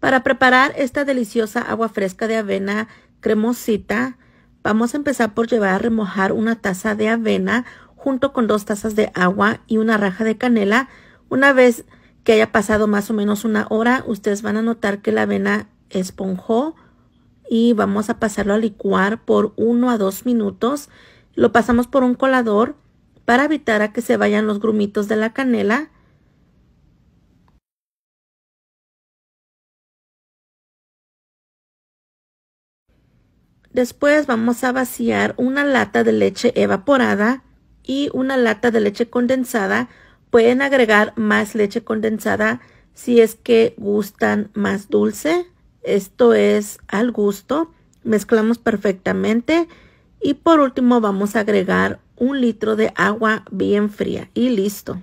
Para preparar esta deliciosa agua fresca de avena cremosita, vamos a empezar por llevar a remojar una taza de avena junto con dos tazas de agua y una raja de canela. Una vez que haya pasado más o menos una hora, ustedes van a notar que la avena esponjó y vamos a pasarlo a licuar por uno a dos minutos. Lo pasamos por un colador para evitar a que se vayan los grumitos de la canela Después vamos a vaciar una lata de leche evaporada y una lata de leche condensada. Pueden agregar más leche condensada si es que gustan más dulce. Esto es al gusto. Mezclamos perfectamente. Y por último vamos a agregar un litro de agua bien fría y listo.